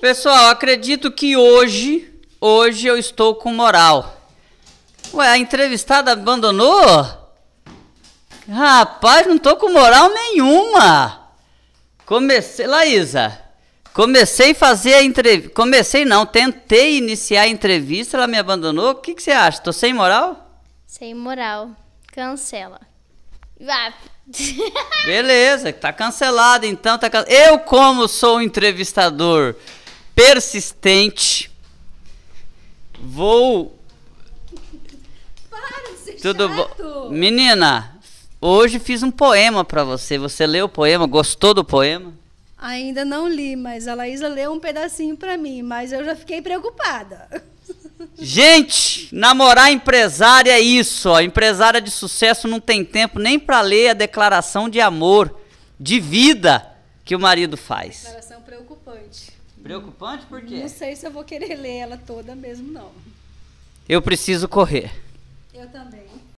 Pessoal, acredito que hoje, hoje eu estou com moral. Ué, a entrevistada abandonou? Rapaz, não tô com moral nenhuma. Comecei, Laísa. Comecei a fazer a entrevista. Comecei não, tentei iniciar a entrevista, ela me abandonou. O que, que você acha? Tô sem moral? Sem moral. Cancela. Vai. Beleza, tá cancelado então. Tá can... Eu, como sou entrevistador persistente. Vou. Para de ser Tudo bom. Menina, hoje fiz um poema para você. Você leu o poema? Gostou do poema? Ainda não li, mas a Laísa leu um pedacinho para mim, mas eu já fiquei preocupada. Gente, namorar empresária é isso, ó. Empresária de sucesso não tem tempo nem para ler a declaração de amor, de vida que o marido faz? Declaração preocupante. Preocupante por quê? Não sei se eu vou querer ler ela toda mesmo, não. Eu preciso correr. Eu também.